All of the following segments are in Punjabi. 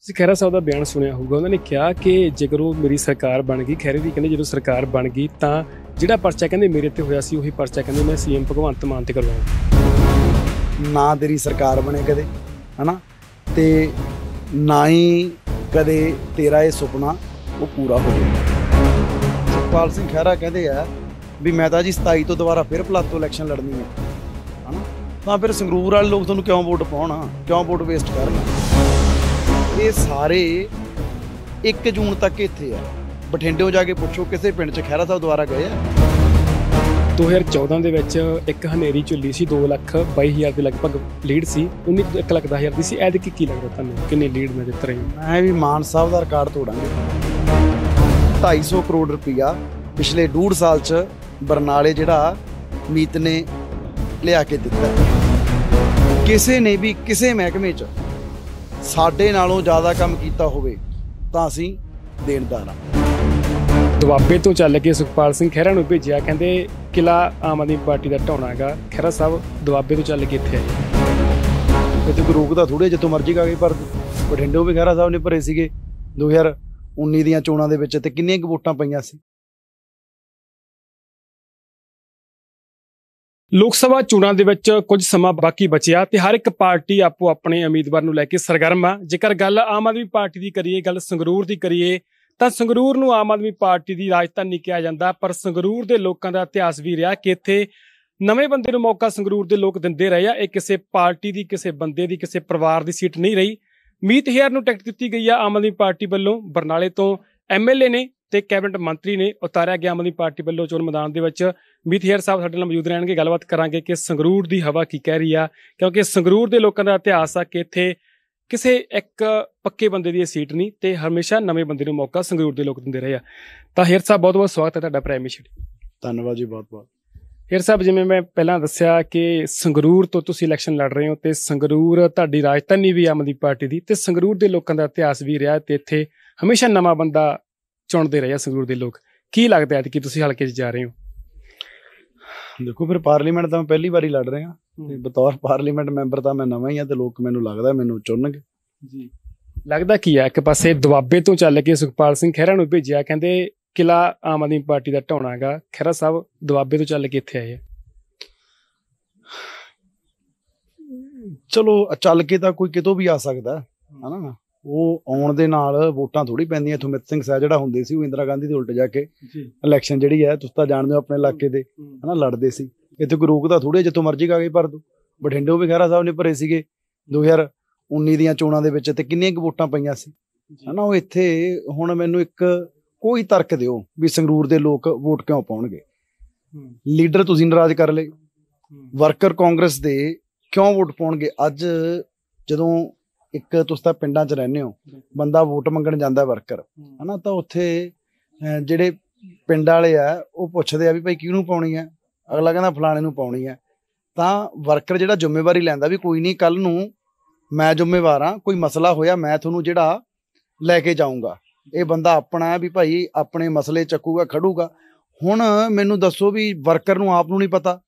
ਤੁਸੀਂ ਖੈਰਾ ਸਾਹਿਬ ਦਾ ਬਿਆਨ ਸੁਣਿਆ ਹੋਊਗਾ ਉਹਨਾਂ ਨੇ ਕਿਹਾ ਕਿ ਜੇਕਰ ਉਹ ਮੇਰੀ ਸਰਕਾਰ ਬਣ ਗਈ ਖੈਰੇ ਦੀ ਕਹਿੰਦੇ ਜਦੋਂ ਸਰਕਾਰ ਬਣ ਗਈ ਤਾਂ ਜਿਹੜਾ ਪਰਚਾ ਕਹਿੰਦੇ ਮੇਰੇ ਤੇ ਹੋਇਆ ਸੀ ਉਹੀ ਪਰਚਾ ਕਹਿੰਦੇ ਮੈਂ ਸੀਐਮ ਭਗਵੰਤ ਮਾਨ ਤੇ ਕਰਵਾਉਂਗਾ ਨਾ ਤੇਰੀ ਸਰਕਾਰ ਬਣੇ ਕਦੇ ਹਨਾ ਤੇ ਨਾ ਹੀ ਕਦੇ ਤੇਰਾ ਇਹ ਸੁਪਨਾ ਉਹ ਪੂਰਾ ਹੋ ਜਾਵੇ ਸੁਖਪਾਲ ਸਿੰਘ ਖੈਰਾ ਕਹਿੰਦੇ ਆ ਵੀ ਮੈਂ ਤਾਂ ਜੀ 27 ਤੋਂ ਦੁਬਾਰਾ ਫਿਰ ਪਲਾਤੋ ਇਲੈਕਸ਼ਨ ਲੜਨੀ ਹੈ ਹਨਾ ਤਾਂ ਫਿਰ ਸੰਗਰੂਰ ਵਾਲੇ ਲੋਕ ਤੁਹਾਨੂੰ ਕਿਉਂ ਵੋਟ ਪਾਉਣਾ ਕਿਉਂ ਵੋਟ ਵੇਸਟ ਕਰਨਾ ਇਹ ਸਾਰੇ 1 ਜੂਨ ਤੱਕ ਇੱਥੇ ਆ ਬਠਿੰਡੇੋਂ ਜਾ ਕੇ ਪੁੱਛੋ ਕਿਸੇ ਪਿੰਡ 'ਚ ਖੈਰਾ ਸਾਹਿਬ ਦੁਆਰਾ ਗਏ ਆ 2014 ਦੇ ਵਿੱਚ ਇੱਕ ਹਨੇਰੀ ਝੁੱਲੀ ਸੀ 2 ਲੱਖ 22000 ਦੇ ਲਗਭਗ ਲੀਡ ਸੀ 19 1 ਲੱਖ 10000 ਦੀ ਸੀ ਐਦ ਕੀ ਕੀ ਲੱਗਦਾ ਤੁਹਾਨੂੰ ਕਿੰਨੇ ਲੀਡ ਮੈਂ ਦਿੱਤ ਰਹੀ ਮੈਂ ਵੀ ਮਾਨ ਸਾਹਿਬ ਦਾ ਰਿਕਾਰਡ ਤੋੜਾਂਗੇ 250 ਕਰੋੜ ਰੁਪਇਆ ਪਿਛਲੇ 2.5 ਸਾਲ 'ਚ ਬਰਨਾਲੇ ਜਿਹੜਾ ਮੀਤ ਨੇ ਲਿਆ ਕੇ ਦਿੱਤਾ ਕਿਸੇ ਨੇ ਵੀ ਕਿਸੇ ਮਹਿਕਮੇ 'ਚ ਸਾਡੇ ਨਾਲੋਂ ਜ਼ਿਆਦਾ ਕੰਮ ਕੀਤਾ ਹੋਵੇ ਤਾਂ ਅਸੀਂ ਦੇਣਦਾਰ ਹਾਂ ਦੁਆਬੇ ਤੋਂ ਚੱਲ ਕੇ ਸੁਖਪਾਲ ਸਿੰਘ ਖਹਿਰਾ ਨੂੰ ਭੇਜਿਆ ਕਹਿੰਦੇ ਕਿਲਾ ਆਮ ਆਦਮੀ ਪਾਰਟੀ ਦਾ ਢਾਉਣਾ ਹੈਗਾ ਖਹਿਰਾ ਸਾਹਿਬ ਦੁਆਬੇ ਤੋਂ ਚੱਲ ਕੇ ਇੱਥੇ ਆਏ ਇੱਥੇ ਕੋਈ ਰੋਕਦਾ ਥੋੜੇ ਜਿੱਥੋਂ ਮਰਜ਼ੀ ਕਾ ਗਈ ਪਰ ਬਠਿੰਡੋਂ ਵੀ ਖਹਿਰਾ ਸਾਹਿਬ ਨੇ ਭਰੇ ਸੀਗੇ 2019 ਦੀਆਂ ਚੋਣਾਂ ਦੇ ਵਿੱਚ ਤੇ ਕਿੰਨੀਆਂ ਵੋਟਾਂ ਪਈਆਂ ਸੀ ਲੋਕ ਸਭਾ ਚੋਣਾਂ ਦੇ ਵਿੱਚ ਕੁਝ ਸਮਾਂ ਬਾਕੀ ਬਚਿਆ ਤੇ ਹਰ ਇੱਕ ਪਾਰਟੀ ਆਪੋ ਆਪਣੇ ਉਮੀਦਵਾਰ ਨੂੰ ਲੈ ਕੇ ਸਰਗਰਮ ਆ ਜੇਕਰ ਗੱਲ ਆਮ ਆਦਮੀ ਪਾਰਟੀ ਦੀ ਕਰੀਏ ਗੱਲ ਸੰਗਰੂਰ ਦੀ ਕਰੀਏ ਤਾਂ ਸੰਗਰੂਰ ਨੂੰ ਆਮ ਆਦਮੀ ਪਾਰਟੀ ਦੀ ਰਾਜਧਾਨੀ ਕਿਹਾ ਜਾਂਦਾ ਪਰ ਸੰਗਰੂਰ ਦੇ ਲੋਕਾਂ ਦਾ ਇਤਿਹਾਸ ਵੀ ਰਿਹਾ ਕਿ ਇੱਥੇ ਨਵੇਂ ਬੰਦੇ ਨੂੰ ਮੌਕਾ ਸੰਗਰੂਰ ਦੇ ਲੋਕ ਦਿੰਦੇ ਰਹੇ ਆ ਇਹ ਕਿਸੇ ਪਾਰਟੀ ਦੀ ਕਿਸੇ ਬੰਦੇ ਦੀ ਕਿਸੇ ਪਰਿਵਾਰ ਦੀ ਸੀਟ ਨਹੀਂ ਰਹੀ ਮੀਤ ਹੇਅਰ ਨੂੰ ਟਿਕਟ ਦਿੱਤੀ ਗਈ ਆ ਆਮ ਆਦਮੀ ਪਾਰਟੀ ਵੱਲੋਂ ਬਰਨਾਲੇ ਤੋਂ ਐਮਐਲਏ ਨੇ ਤੇ ਕੈਬਨਿਟ ਮੰਤਰੀ ਨੇ ਉਤਾਰਿਆ ਗਿਆ ਆਮ ਪਾਰਟੀ ਵੱਲੋਂ ਚੋਣ ਮੈਦਾਨ ਦੇ ਵਿੱਚ ਮੀਥੇਰ ਸਾਹਿਬ ਸਾਡੇ ਨਾਲ ਮੌਜੂਦ ਰਹਿਣਗੇ ਗੱਲਬਾਤ ਕਰਾਂਗੇ ਕਿ ਸੰਗਰੂਰ ਦੀ ਹਵਾ ਕੀ ਕਹਿ ਰਹੀ ਆ ਕਿਉਂਕਿ ਸੰਗਰੂਰ ਦੇ ਲੋਕਾਂ ਦਾ ਇਤਿਹਾਸ ਆ ਕਿ ਇੱਥੇ ਕਿਸੇ ਇੱਕ ਪੱਕੇ ਬੰਦੇ ਦੀ ਸੀਟ ਨਹੀਂ ਤੇ ਹਮੇਸ਼ਾ ਨਵੇਂ ਬੰਦੇ ਨੂੰ ਮੌਕਾ ਸੰਗਰੂਰ ਦੇ ਲੋਕ ਦਿੰਦੇ ਰਹੇ ਆ ਤਾਂ ਹੇਰ ਸਾਹਿਬ ਬਹੁਤ-ਬਹੁਤ ਸਵਾਗਤ ਹੈ ਤੁਹਾਡਾ ਪ੍ਰਾਈਮ ਮਿਸ਼ਨ ਧੰਨਵਾਦ ਜੀ ਬਹੁਤ-ਬਹੁਤ ਹੇਰ ਸਾਹਿਬ ਜਿਵੇਂ ਮੈਂ ਪਹਿਲਾਂ ਦੱਸਿਆ ਕਿ ਸੰਗਰੂਰ ਤੋਂ ਤੁਸੀਂ ਇਲੈਕਸ਼ਨ ਲੜ ਰਹੇ ਹੋ ਤੇ ਸੰਗਰੂਰ ਤੁਹਾਡੀ ਰਾਜਧਾਨੀ ਵੀ ਆਮਦੀ ਪਾਰਟੀ ਦੀ ਤੇ ਸੰਗਰੂਰ ਦੇ ਲੋਕਾਂ ਦਾ ਇਤਿਹਾਸ ਵੀ ਰਿਹਾ ਤੇ ਇੱਥੇ ਹਮੇਸ਼ਾ ਨਵਾਂ ਬੰਦਾ ਚੁਣਦੇ ਰਹੇ ਆ ਸੰਗਰੂਰ ਦੇ ਲੋਕ ਕੀ ਲੱਗਦਾ ਹੈ ਕਿ ਤੁਸੀਂ ਹਲਕੇ 'ਚ ਜਾ ਰਹੇ ਹੋ ਦੇਖੋ ਫਿਰ ਪਾਰਲੀਮੈਂਟ ਤਾਂ ਮੈਂ ਪਹਿਲੀ ਵਾਰੀ ਲੜ ਰਿਹਾ ਤੇ ਬਤੌਰ ਪਾਰਲੀਮੈਂਟ ਮੈਂਬਰ ਤਾਂ ਮੈਂ ਨਵਾਂ ਹੀ ਆ ਤੇ ਲੋਕ ਮੈਨੂੰ ਲੱਗਦਾ ਮੈਨੂੰ ਚੁਣਨਗੇ ਜੀ ਲੱਗਦਾ ਕੀ ਆ ਇੱਕ ਪਾਸੇ ਦਵਾਬੇ ਤੋਂ ਚੱਲ ਕੇ ਸੁਖਪਾਲ ਸਿੰਘ ਖਹਿਰਾ ਨੂੰ ਭੇਜਿਆ ਕਹਿੰਦੇ ਕਿਲਾ ਆਮ ਆਦਮੀ ਪਾਰਟੀ ਦਾ ਢਾਉਣਾਗਾ ਖਹਿਰਾ ਸਾਹਿਬ ਦਵਾਬੇ ਤੋਂ ਚੱਲ ਕੇ ਇੱਥੇ ਆਏ ਆ ਚਲੋ ਚੱਲ ਕੇ ਤਾਂ ਕੋਈ ਕਿਤੋਂ ਵੀ ਆ ਸਕਦਾ ਹੈ ਹਨਾ ਉਹ ਆਉਣ ਦੇ ਨਾਲ ਵੋਟਾਂ ਥੋੜੀ ਪੈਂਦੀਆਂ ਇਥੋਂ ਮਿਤ ਸਿੰਘ ਸਾਹਿਬ ਜਿਹੜਾ ਹੁੰਦੇ ਸੀ ਉਹ ਇੰਦਰਾ ਗਾਂਧੀ ਦੇ ਉਲਟ ਜਾ ਕੇ ਇਲੈਕਸ਼ਨ ਜਿਹੜੀ ਹੈ ਤੁਸੀਂ ਤਾਂ ਜਾਣਦੇ ਹੋ ਆਪਣੇ ਇਲਾਕੇ ਦੇ ਹਨਾ ਲੜਦੇ ਸੀ ਇੱਥੇ ਕੋਈ ਰੋਕਦਾ ਥੋੜੀ ਜਿੱਥੋਂ ਮਰਜ਼ੀ ਗਈ ਭਰ ਦੋ ਬਠਿੰਡੇ ਵੀ ਖੈਰਾ ਸਾਹਿਬ ਨੇ ਭਰੇ ਸੀਗੇ 2019 ਦੀਆਂ ਚੋਣਾਂ ਦੇ ਵਿੱਚ ਤੇ ਕਿੰਨੀਆਂ ਕੁ ਵੋਟਾਂ ਪਈਆਂ ਸੀ ਹਨਾ ਉਹ ਇੱਥੇ ਹੁਣ ਮੈਨੂੰ ਇੱਕ ਕੋਈ ਤਰਕ ਦਿਓ ਵੀ ਸੰਗਰੂਰ ਦੇ ਲੋਕ ਵੋਟ ਕਿਉਂ ਪਾਉਣਗੇ ਲੀਡਰ ਤੁਸੀਂ ਨਾਰਾਜ਼ ਕਰ ਲਏ ਵਰਕਰ ਕਾਂਗਰਸ ਦੇ ਕਿਉਂ ਵੋਟ ਪਾਉਣਗੇ ਅੱਜ ਜਦੋਂ ਇੱਕ ਤੁਸੀਂ ਤਾਂ ਪਿੰਡਾਂ 'ਚ ਰਹਿੰਦੇ ਹੋ ਬੰਦਾ ਵੋਟ ਮੰਗਣ ਜਾਂਦਾ ਵਰਕਰ ਹਨਾ ਤਾਂ ਉੱਥੇ ਜਿਹੜੇ ਪਿੰਡ ਵਾਲੇ ਆ ਉਹ ਪੁੱਛਦੇ ਆ ਵੀ ਭਾਈ ਕਿਹਨੂੰ ਪਾਉਣੀ ਆ ਅਗਲਾ ਕਹਿੰਦਾ ਫਲਾਣੇ ਨੂੰ ਪਾਉਣੀ ਆ ਤਾਂ ਵਰਕਰ ਜਿਹੜਾ ਜ਼ਿੰਮੇਵਾਰੀ ਲੈਂਦਾ ਵੀ ਕੋਈ ਨਹੀਂ ਕੱਲ ਨੂੰ ਮੈਂ ਜ਼ਿੰਮੇਵਾਰ ਆ ਕੋਈ ਮਸਲਾ ਹੋਇਆ ਮੈਂ ਤੁਹਾਨੂੰ ਜਿਹੜਾ ਲੈ ਕੇ ਜਾਊਂਗਾ ਇਹ ਬੰਦਾ ਆਪਣਾ ਵੀ ਭਾਈ ਆਪਣੇ ਮਸਲੇ ਚੱਕੂਗਾ ਖੜੂਗਾ ਹੁਣ ਮੈਨੂੰ ਦੱਸੋ ਵੀ ਵਰਕਰ ਨੂੰ ਆਪ ਨੂੰ ਨਹੀਂ ਪਤਾ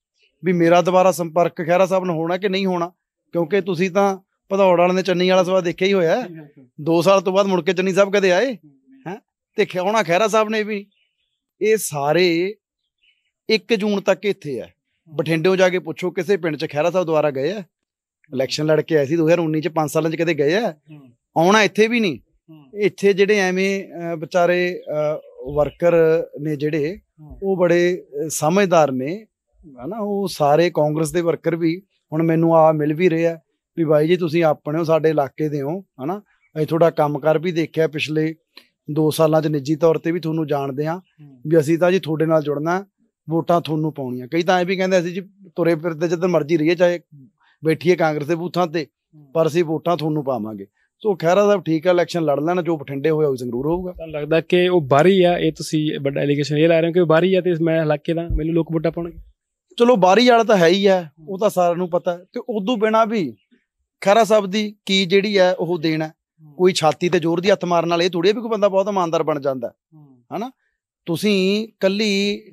ਵੀ ਮੇਰਾ ਦੁਬਾਰਾ ਸੰਪਰਕ ਖੈਰਾ ਸਾਹਿਬ ਨਾਲ ਹੋਣਾ ਕਿ ਨਹੀਂ ਹੋਣਾ ਕਿਉਂਕਿ ਤੁਸੀਂ ਤਾਂ ਭਦੌੜ ਵਾਲਿਆਂ ਨੇ ਚੰਨੀ ਵਾਲਾ ਸਵਾ ਦੇਖਿਆ ਹੀ ਹੋਇਆ 2 ਸਾਲ ਤੋਂ ਬਾਅਦ ਮੁੜ ਕੇ ਚੰਨੀ ਸਾਹਿਬ ਕਦੇ ਆਏ ਹੈ ਤੇ ਖਿਆਉਣਾ ਖਹਿਰਾ ਸਾਹਿਬ ਨੇ ਵੀ ਇਹ ਸਾਰੇ 1 ਜੂਨ ਤੱਕ ਇੱਥੇ ਆ ਬਠਿੰਡੇੋਂ ਜਾ ਕੇ ਪੁੱਛੋ ਕਿਸੇ ਪਿੰਡ 'ਚ ਖਹਿਰਾ ਸਾਹਿਬ ਦੁਆਰਾ ਗਏ ਆ ਇਲੈਕਸ਼ਨ ਲੜ ਕੇ ਆਏ ਸੀ 2019 'ਚ 5 ਸਾਲਾਂ 'ਚ ਕਦੇ ਗਏ ਆ ਆਉਣਾ ਇੱਥੇ ਵੀ ਨਹੀਂ ਇੱਥੇ ਜਿਹੜੇ ਐਵੇਂ ਵਿਚਾਰੇ ਵਰਕਰ ਨੇ ਜਿਹੜੇ ਉਹ ਬੜੇ ਸਮਝਦਾਰ ਨੇ ਹਨਾ ਉਹ ਸਾਰੇ ਕਾਂਗਰਸ ਦੇ ਵਰਕਰ ਵੀ ਹੁਣ ਮੈਨੂੰ ਆ ਮਿਲ ਵੀ ਰਹੇ ਆ ਵੀ ਬਾਈ ਜੀ ਤੁਸੀਂ ਆਪਣੇ ਹੋ ਸਾਡੇ ਇਲਾਕੇ ਦੇ ਹੋ ਹਨਾ ਅਸੀਂ ਤੁਹਾਡਾ ਕੰਮ ਕਰ ਵੀ ਦੇਖਿਆ ਪਿਛਲੇ 2 ਸਾਲਾਂ 'ਚ ਨਿੱਜੀ ਤੌਰ ਤੇ ਵੀ ਤੁਹਾਨੂੰ ਜਾਣਦੇ ਆ ਵੀ ਅਸੀਂ ਤਾਂ ਜੀ ਤੁਹਾਡੇ ਨਾਲ ਜੁੜਨਾ ਵੋਟਾਂ ਤੁਹਾਨੂੰ ਪਾਉਣੀਆਂ ਕਈ ਤਾਂ ਐ ਵੀ ਕਹਿੰਦੇ ਅਸੀਂ ਜੀ ਤੁਰੇ ਫਿਰਦੇ ਜਦੋਂ ਮਰਜ਼ੀ ਰਹੀਏ ਚਾਹੇ ਬੈਠੀਏ ਕਾਂਗਰਸ ਦੇ ਬੂਥਾਂ ਤੇ ਪਰ ਅਸੀਂ ਵੋਟਾਂ ਤੁਹਾਨੂੰ ਪਾਵਾਂਗੇ ਸੋ ਖੈਰਾ ਸਾਹਿਬ ਠੀਕ ਹੈ ਇਲੈਕਸ਼ਨ ਲੜ ਲੈਣਾ ਜੋ ਬਠਿੰਡੇ ਹੋਇਆ ਉਹ ਜ਼ਰੂਰ ਹੋਊਗਾ ਤਾਂ ਲੱਗਦਾ ਕਿ ਉਹ ਬਾਹਰੀ ਆ ਇਹ ਤੁਸੀਂ ਵੱਡਾ ਐਲੀਗੇਸ਼ਨ ਇਹ ਲਾ ਰਹੇ ਹੋ ਕਿ ਬਾਹਰੀ ਆ ਤੇ ਮੈਂ ਇਲਾਕੇ ਦਾ ਮੈਨੂੰ ਲੋਕ ਵੋਟਾਂ ਪਾਉਣਗੇ ਚਲੋ ਬਾਹਰੀ ਵਾਲਾ ਤਾਂ ਹੈ ਹੀ ਆ ਉਹ ਤਾਂ ਸਾਰਿਆਂ ਨੂੰ ਪਤਾ ਤੇ ਉਦੋਂ ਬਿਨਾ ਵੀ ਖਰਾ ਸਾਹਿਬ ਦੀ ਕੀ ਜਿਹੜੀ ਆ ਉਹ ਦੇਣਾ ਕੋਈ ਛਾਤੀ ਤੇ ਜ਼ੋਰ ਦੀ ਹੱਥ ਮਾਰਨ ਨਾਲ ਇਹ ਥੋੜੀ ਵੀ ਕੋਈ ਬੰਦਾ ਬਹੁਤ ਇਮਾਨਦਾਰ ਬਣ ਜਾਂਦਾ ਹਨਾ ਤੁਸੀਂ ਕੱਲੀ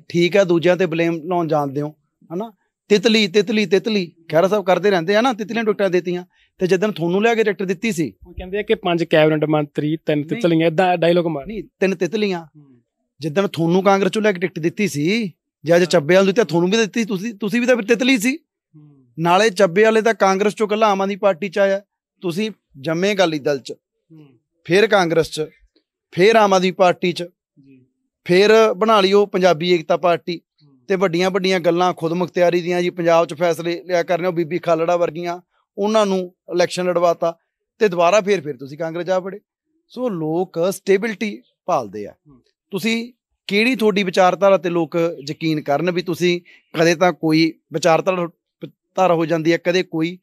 ਠੀਕ ਆ ਦੂਜਿਆਂ ਤੇ ਬਲੇਮ ਲਾਉਣ ਜਾਂਦੇ ਹੋ ਹਨਾ ਤਿਤਲੀ ਤਿਤਲੀ ਤਿਤਲੀ ਖਰਾ ਸਾਹਿਬ ਕਰਦੇ ਰਹਿੰਦੇ ਆ ਨਾ ਤਿਤਲੀਆਂ ਡਾਕਟਰਾਂ ਦਿੱਤੀਆਂ ਤੇ ਜਦੋਂ ਤੁਹਾਨੂੰ ਲਿਆ ਕੇ ਡਾਕਟਰ ਦਿੱਤੀ ਸੀ ਉਹ ਕਹਿੰਦੇ ਆ ਕਿ ਪੰਜ ਕੈਬਨਟ ਮੰਤਰੀ ਤਿੰਨ ਤਿਤਲੀਆਂ ਇਦਾਂ ਡਾਇਲੋਗ ਮਾਰ ਨਹੀਂ ਤਿੰਨ ਤਿਤਲੀਆਂ ਜਦੋਂ ਤੁਹਾਨੂੰ ਕਾਂਗਰਸ ਚੋਂ ਲਿਆ ਕੇ ਟਿਕਟ ਦਿੱਤੀ ਸੀ ਜੇ ਚੱਬੇ ਵਾਲ ਦਿੱਤੀ ਤੁਹਾਨੂੰ ਵੀ ਦਿੱਤੀ ਤੁਸੀਂ ਤੁਸੀਂ ਵੀ ਤਾਂ ਤਿਤਲੀ ਸੀ ਨਾਲੇ ਚੱਬੇ ਵਾਲੇ ਤਾਂ ਕਾਂਗਰਸ ਚੋਂ ਕੱਲਾ ਆਮ ਆਦਮੀ ਪਾਰਟੀ ਚ ਆਇਆ ਤੁਸੀਂ ਜੰਮੇ ਗਾਲੀ ਦਲ ਚ ਫਿਰ ਕਾਂਗਰਸ ਚ ਫਿਰ ਆਮ ਆਦਮੀ ਪਾਰਟੀ ਚ ਫਿਰ ਬਣਾ ਲਈ ਉਹ ਪੰਜਾਬੀ ਏਕਤਾ ਪਾਰਟੀ ਤੇ ਵੱਡੀਆਂ ਵੱਡੀਆਂ ਗੱਲਾਂ ਖੁਦਮੁਖਤਿਆਰੀ ਦੀਆਂ ਜੀ ਪੰਜਾਬ 'ਚ ਫੈਸਲੇ ਲਿਆ ਕਰਨੇ ਉਹ ਬੀਬੀ ਖਾਲੜਾ ਵਰਗੀਆਂ ਉਹਨਾਂ ਨੂੰ ਇਲੈਕਸ਼ਨ ਲੜਵਾਤਾ ਤੇ ਦੁਬਾਰਾ ਫੇਰ ਫੇਰ ਤੁਸੀਂ ਕਾਂਗਰਸ ਜਾ ਪੜੇ ਸੋ ਲੋਕ ਸਟੇਬਿਲਟੀ ਭਾਲਦੇ ਆ ਤੁਸੀਂ ਕਿਹੜੀ ਤੁਹਾਡੀ ਵਿਚਾਰਧਾਰਾ ਤੇ ਲੋਕ ਯਕੀਨ ਕਰਨ ਵੀ ਤੁਸੀਂ ਕਦੇ ਤਾਂ ਕੋਈ ਵਿਚਾਰਧਾਰਾ ਧਾਰ ਹੋ ਜਾਂਦੀ ਹੈ ਕਦੇ ਕੋਈ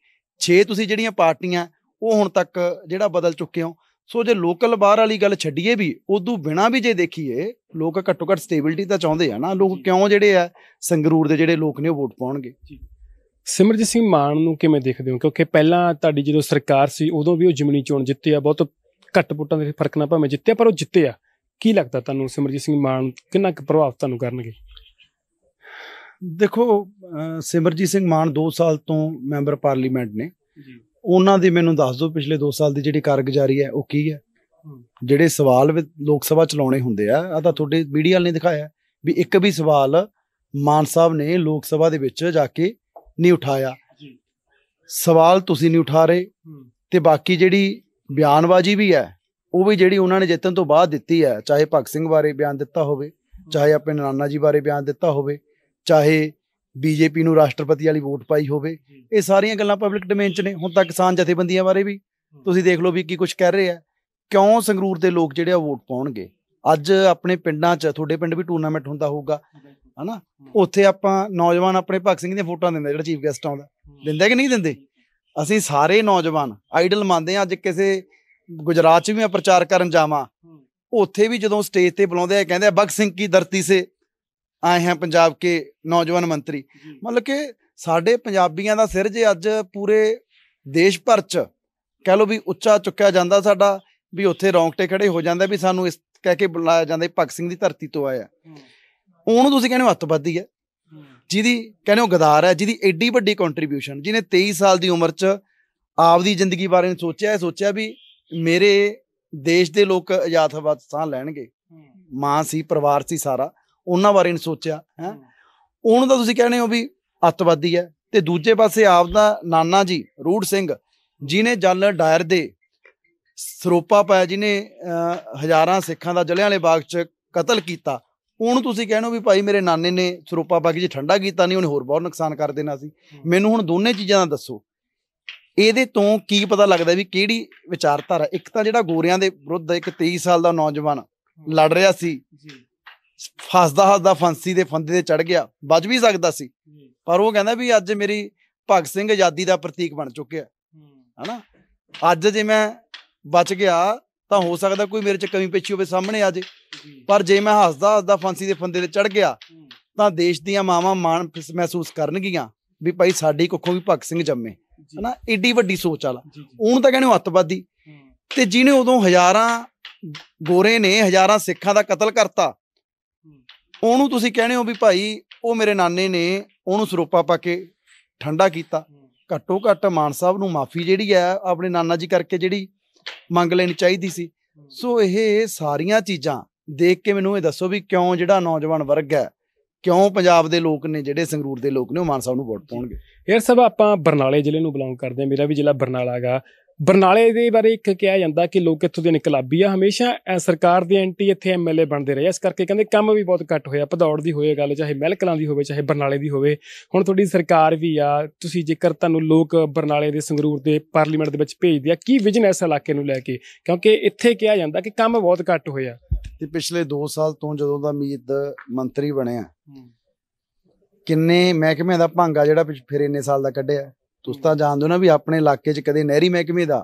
ਛੇ ਤੁਸੀਂ ਜਿਹੜੀਆਂ ਪਾਰਟੀਆਂ ਉਹ ਹੁਣ ਤੱਕ ਜਿਹੜਾ ਬਦਲ ਚੁੱਕੇ ਹੋ ਸੋ ਜੇ ਲੋਕਲ ਬਾਹਰ ਵਾਲੀ ਗੱਲ ਛੱਡੀਏ ਵੀ ਉਦੋਂ ਬਿਨਾ ਵੀ ਜੇ ਦੇਖੀਏ ਲੋਕ ਘੱਟੋ ਘੱਟ ਸਟੇਬਿਲਟੀ ਤਾਂ ਚਾਹੁੰਦੇ ਆ ਨਾ ਲੋਕ ਕਿਉਂ ਜਿਹੜੇ ਆ ਸੰਗਰੂਰ ਦੇ ਜਿਹੜੇ ਲੋਕ ਨੇ ਉਹ ਵੋਟ ਪਾਉਣਗੇ ਸਿਮਰਜੀਤ ਸਿੰਘ ਮਾਨ ਨੂੰ ਕਿਵੇਂ ਦੇਖਦੇ ਹੋ ਕਿਉਂਕਿ ਪਹਿਲਾਂ ਤੁਹਾਡੀ ਜਦੋਂ ਸਰਕਾਰ ਸੀ ਉਦੋਂ ਵੀ ਉਹ ਜਮਨੀ ਚੋਣ ਜਿੱਤੇ ਆ ਬਹੁਤ ਘੱਟ ਪੁੱਟਾਂ ਦੇ ਫਰਕ ਨਾਲ ਭਾਵੇਂ ਜਿੱਤੇ ਪਰ ਉਹ ਜਿੱਤੇ ਆ ਕੀ ਲੱਗਦਾ ਤੁਹਾਨੂੰ ਸਿਮਰਜੀਤ ਸਿੰਘ ਮਾਨ ਕਿੰਨਾ ਕੁ ਪ੍ਰਭਾਵ ਤੁਹਾਨੂੰ ਕਰਨਗੇ ਦੇਖੋ ਸਿਮਰਜੀਤ ਸਿੰਘ ਮਾਨ 2 ਸਾਲ ਤੋਂ ਮੈਂਬਰ ਪਾਰਲੀਮੈਂਟ ਨੇ ਜੀ ਉਹਨਾਂ ਦੀ ਮੈਨੂੰ ਦੱਸ ਦਿਓ ਪਿਛਲੇ 2 ਸਾਲ ਦੀ ਜਿਹੜੀ ਕਾਰਗੁਜ਼ਾਰੀ ਹੈ ਉਹ ਕੀ ਹੈ ਜਿਹੜੇ ਸਵਾਲ ਲੋਕ ਸਭਾ ਚਲਾਉਣੇ ਹੁੰਦੇ ਆ ਆ ਤਾਂ ਤੁਹਾਡੇ ਮੀਡੀਆ ਨੇ ਦਿਖਾਇਆ ਵੀ ਇੱਕ ਵੀ ਸਵਾਲ ਮਾਨ ਸਾਹਿਬ ਨੇ ਲੋਕ ਸਭਾ ਦੇ ਵਿੱਚ ਜਾ ਕੇ ਨਹੀਂ ਉਠਾਇਆ ਜੀ ਸਵਾਲ ਤੁਸੀਂ ਨਹੀਂ ਉਠਾ ਰਹੇ ਤੇ ਬਾਕੀ ਜਿਹੜੀ ਬਿਆਨਬਾਜ਼ੀ ਵੀ ਹੈ ਉਹ ਵੀ ਜਿਹੜੀ ਉਹਨਾਂ ਨੇ ਜਿੱਤਣ ਤੋਂ ਬਾਅਦ ਦਿੱਤੀ ਹੈ ਚਾਹੇ ਭਗਤ ਸਿੰਘ ਬਾਰੇ ਬਿਆਨ ਦਿੱਤਾ ਹੋਵੇ ਚਾਹੇ ਆਪਣੇ ਨਾਨਾ ਜੀ ਬਾਰੇ ਬਿਆਨ ਦਿੱਤਾ ਹੋਵੇ ਚਾਹੇ ਬੀਜੇਪੀ ਨੂੰ ਰਾਸ਼ਟਰਪਤੀ ਵਾਲੀ ਵੋਟ ਪਾਈ ਹੋਵੇ ਇਹ ਸਾਰੀਆਂ ਗੱਲਾਂ ਪਬਲਿਕ ਡੋਮੇਨ 'ਚ ਨੇ ਹੁਣ ਤੱਕ ਕਿਸਾਨ ਜਥੇਬੰਦੀਆਂ ਬਾਰੇ ਵੀ ਤੁਸੀਂ ਦੇਖ ਲਓ ਵੀ ਕੀ ਕੁਝ ਕਹਿ ਰਹੇ ਆ ਕਿਉਂ ਸੰਗਰੂਰ ਦੇ ਲੋਕ ਜਿਹੜੇ ਆ ਵੋਟ ਪਾਉਣਗੇ ਅੱਜ ਆਪਣੇ ਪਿੰਡਾਂ 'ਚ ਤੁਹਾਡੇ ਪਿੰਡ ਵੀ ਟੂਰਨਾਮੈਂਟ ਹੁੰਦਾ ਹੋਊਗਾ ਹਨਾ ਉੱਥੇ ਆਪਾਂ ਨੌਜਵਾਨ ਆਪਣੇ ਭਗਤ ਸਿੰਘ ਦੀਆਂ ਫੋਟੋਆਂ ਦਿੰਦੇ ਜਿਹੜਾ ਚੀਫ ਗੈਸਟ ਆਉਂਦਾ ਦਿੰਦੇ ਕਿ ਨਹੀਂ ਦਿੰਦੇ ਅਸੀਂ ਸਾਰੇ ਨੌਜਵਾਨ ਆਈਡਲ ਮੰਨਦੇ ਆ ਅੱਜ ਕਿਸੇ ਗੁਜਰਾਤ 'ਚ ਵੀ ਮੈਂ ਪ੍ਰਚਾਰ ਕਰਨ ਜਾਵਾਂ ਉੱਥੇ ਵੀ ਜਦੋਂ ਸਟੇਜ ਤੇ ਬੁਲਾਉਂਦੇ ਆ ਕਹਿੰਦੇ ਆ ਭਗਤ ਸਿੰਘ ਕੀ ਧਰਤੀ ਸੇ ਆਏ ਹਾਂ ਪੰਜਾਬ ਕੇ ਨੌਜਵਾਨ ਮੰਤਰੀ ਮਤਲਬ ਕਿ ਸਾਡੇ ਪੰਜਾਬੀਆਂ ਦਾ ਸਿਰ ਜੇ ਅੱਜ ਪੂਰੇ ਦੇਸ਼ ਭਰ 'ਚ ਕਹਿ ਲੋ ਵੀ ਉੱਚਾ ਚੁੱਕਿਆ ਜਾਂਦਾ ਸਾਡਾ ਵੀ ਉੱਥੇ ਰੌਂਗਟੇ ਖੜੇ ਹੋ ਜਾਂਦਾ ਵੀ ਸਾਨੂੰ ਇਸ ਕਹਿ ਕੇ ਬੁਲਾਇਆ ਜਾਂਦਾ ਭਗਤ ਸਿੰਘ ਦੀ ਧਰਤੀ ਤੋਂ ਆਇਆ ਉਹਨੂੰ ਤੁਸੀਂ ਕਹਿੰਦੇ ਹੋ ਅੱਤਵਾਦੀ ਹੈ ਜਿਹਦੀ ਕਹਿੰਦੇ ਹੋ ਗਦਾਰ ਹੈ ਜਿਹਦੀ ਐਡੀ ਵੱਡੀ ਕੰਟਰੀਬਿਊਸ਼ਨ ਜਿਹਨੇ 23 ਸਾਲ ਦੀ ਉਮਰ 'ਚ ਆਪਦੀ ਜ਼ਿੰਦਗੀ ਬਾਰੇ ਸੋਚਿਆ ਸੋਚਿਆ ਵੀ ਮੇਰੇ ਦੇਸ਼ ਦੇ ਲੋਕ ਆਜ਼ਾਦ ਹਵਾ ਸਾਹ ਲੈਣਗੇ ਮਾਂ ਸੀ ਪਰਿਵਾਰ ਸੀ ਸਾਰਾ ਉਹਨਾਂ ਬਾਰੇ ਨਹੀਂ ਸੋਚਿਆ ਹੈ ਉਹਨੂੰ ਤਾਂ ਤੁਸੀਂ ਕਹਿੰਦੇ ਹੋ ਵੀ ਅੱਤਵਾਦੀ ਹੈ ਤੇ ਦੂਜੇ ਪਾਸੇ ਆਪ ਦਾ ਨਾਨਾ ਜੀ ਰੂੜ ਸਿੰਘ ਜਿਨੇ ਜਲ ਡਾਇਰ ਦੇ ਸਰੋਪਾ ਪਾਇਆ ਜਿਨੇ ਹਜ਼ਾਰਾਂ ਸਿੱਖਾਂ ਦਾ ਜਲਿਆਂ ਵਾਲੇ ਬਾਗ 'ਚ ਕਤਲ ਕੀਤਾ ਉਹਨੂੰ ਤੁਸੀਂ ਕਹਿੰਦੇ ਹੋ ਵੀ ਭਾਈ ਮੇਰੇ ਨਾਨੇ ਨੇ ਸਰੋਪਾ ਪਾ ਕੇ ਠੰਡਾ ਕੀਤਾ ਨਹੀਂ ਉਹਨੇ ਹੋਰ ਬਹੁਤ ਨੁਕਸਾਨ ਕਰ ਦੇਣਾ ਸੀ ਮੈਨੂੰ ਹੁਣ ਦੋਨੇ ਚੀਜ਼ਾਂ ਦਾ ਦੱਸੋ ਇਹਦੇ ਤੋਂ ਕੀ ਪਤਾ ਲੱਗਦਾ ਵੀ ਕਿਹੜੀ ਵਿਚਾਰਧਾਰਾ ਇੱਕ ਤਾਂ ਜਿਹੜਾ ਗੋਰਿਆਂ ਦੇ ਵਿਰੁੱਧ ਇੱਕ 23 ਸਾਲ ਦਾ ਨੌਜਵਾਨ ਲੜ ਰਿਹਾ ਸੀ ਫਸਦਾ ਹੱਸਦਾ ਫਾਂਸੀ ਦੇ ਫੰਦੇ ਤੇ ਚੜ ਗਿਆ ਵੱਜ ਵੀ ਸਕਦਾ ਸੀ ਪਰ ਉਹ ਕਹਿੰਦਾ ਵੀ ਅੱਜ ਮੇਰੀ ਭਗਤ ਸਿੰਘ ਆਜ਼ਾਦੀ ਦਾ ਪ੍ਰਤੀਕ ਬਣ ਚੁੱਕਿਆ ਹਨਾ ਅੱਜ ਜੇ ਮੈਂ ਬਚ ਗਿਆ ਤਾਂ ਹੋ ਸਕਦਾ ਕੋਈ ਮੇਰੇ ਚ ਕਮੀ ਪੇਛੀ ਹੋਵੇ ਸਾਹਮਣੇ ਆ ਜੇ ਪਰ ਜੇ ਮੈਂ ਹੱਸਦਾ ਹੱਸਦਾ ਫਾਂਸੀ ਦੇ ਫੰਦੇ ਤੇ ਚੜ ਗਿਆ ਤਾਂ ਦੇਸ਼ ਦੀਆਂ ਮਾਵਾਂ ਮਾਣ ਮਹਿਸੂਸ ਕਰਨਗੀਆਂ ਵੀ ਭਾਈ ਸਾਡੀ ਕੁੱਖੋਂ ਵੀ ਭਗਤ ਸਿੰਘ ਜੰਮੇ ਹਨਾ ਏਡੀ ਵੱਡੀ ਸੋਚ ਵਾਲਾ ਉਹਨੂੰ ਤਾਂ ਕਹਿੰਦੇ ਅੱਤਵਾਦੀ ਤੇ ਜਿਹਨੇ ਉਦੋਂ ਹਜ਼ਾਰਾਂ ਗੋਰੇ ਨੇ ਹਜ਼ਾਰਾਂ ਸਿੱਖਾਂ ਦਾ ਕਤਲ ਕਰਤਾ ਉਹਨੂੰ ਤੁਸੀਂ ਕਹਿੰਦੇ ਹੋ ਵੀ ਭਾਈ ਉਹ ਮੇਰੇ ਨਾਨੇ ਨੇ ਉਹਨੂੰ ਸਰੋਪਾ ਪਾ ਕੇ ਠੰਡਾ ਕੀਤਾ ਘੱਟੋ ਘੱਟ ਮਾਨ ਸਾਹਿਬ ਨੂੰ ਮਾਫੀ ਜਿਹੜੀ ਹੈ ਆਪਣੇ ਨਾਨਾ ਜੀ ਕਰਕੇ ਜਿਹੜੀ ਮੰਗ ਲੈਣੀ ਚਾਹੀਦੀ ਸੀ ਸੋ ਇਹ ਸਾਰੀਆਂ ਚੀਜ਼ਾਂ ਦੇਖ ਕੇ ਮੈਨੂੰ ਇਹ ਦੱਸੋ ਵੀ ਕਿਉਂ ਜਿਹੜਾ ਨੌਜਵਾਨ ਵਰਗ ਹੈ ਕਿਉਂ ਪੰਜਾਬ ਦੇ ਲੋਕ ਨੇ ਜਿਹੜੇ ਸੰਗਰੂਰ ਦੇ ਲੋਕ ਨੇ ਉਹ ਮਾਨ ਸਾਹਿਬ ਨੂੰ ਵੋਟ ਪਾਉਣਗੇ ਯਾਰ ਸਭ ਆਪਾਂ ਬਰਨਾਲੇ ਜ਼ਿਲ੍ਹੇ ਨੂੰ ਬਿਲੋਂਗ ਕਰਦੇ ਆ ਮੇਰਾ ਵੀ ਜ਼ਿਲ੍ਹਾ ਬਰਨਾਲਾ ਹੈਗਾ ਬਰਨਾਲੇ ਦੇ ਬਾਰੇ ਇੱਕ ਕਿਹਾ ਜਾਂਦਾ ਕਿ ਲੋਕ ਇੱਥੋਂ ਦੇ ਇਨਕਲਾਬੀ ਆ ਹਮੇਸ਼ਾ ਸਰਕਾਰ ਦੇ ਐਂਟੀ ਇੱਥੇ ਐਮਐਲਏ ਬਣਦੇ ਰਹੇ ਇਸ ਕਰਕੇ ਕਹਿੰਦੇ ਕੰਮ ਵੀ ਬਹੁਤ ਘੱਟ ਹੋਇਆ ਭਦੌੜ ਦੀ ਹੋਏ ਗੱਲ ਚਾਹੇ ਮਹਿਲਕਲਾਂ ਦੀ ਹੋਵੇ ਚਾਹੇ ਬਰਨਾਲੇ ਦੀ ਹੋਵੇ ਹੁਣ ਤੁਹਾਡੀ ਸਰਕਾਰ ਵੀ ਆ ਤੁਸੀਂ ਜੇਕਰ ਤੁਹਾਨੂੰ ਲੋਕ ਬਰਨਾਲੇ ਦੇ ਸੰਗਰੂਰ ਦੇ ਪਾਰਲੀਮੈਂਟ ਦੇ ਵਿੱਚ ਭੇਜਦੇ ਆ ਕੀ ਵਿਜਨ ਇਸ ਇਲਾਕੇ ਨੂੰ ਲੈ ਕੇ ਕਿਉਂਕਿ ਇੱਥੇ ਕਿਹਾ ਜਾਂਦਾ ਕਿ ਕੰਮ ਬਹੁਤ ਘੱਟ ਹੋਇਆ ਤੇ ਪਿਛਲੇ 2 ਸਾਲ ਤੋਂ ਜਦੋਂ ਦਾ ਮੀਤ ਮੰਤਰੀ ਬਣਿਆ ਕਿੰਨੇ ਮਹਿਕਮੇ ਦਾ ਭਾਂਗਾ ਜਿਹੜਾ ਫਿਰ ਇੰਨੇ ਸਾਲ ਦਾ ਕੱਢਿਆ ਤੁਸੀਂ ਤਾਂ ਜਾਣਦੇ ਹੋ ਨਾ ਵੀ ਆਪਣੇ ਇਲਾਕੇ 'ਚ ਕਦੇ ਨਹਿਰੀ ਮਹਿਕਮੇ ਦਾ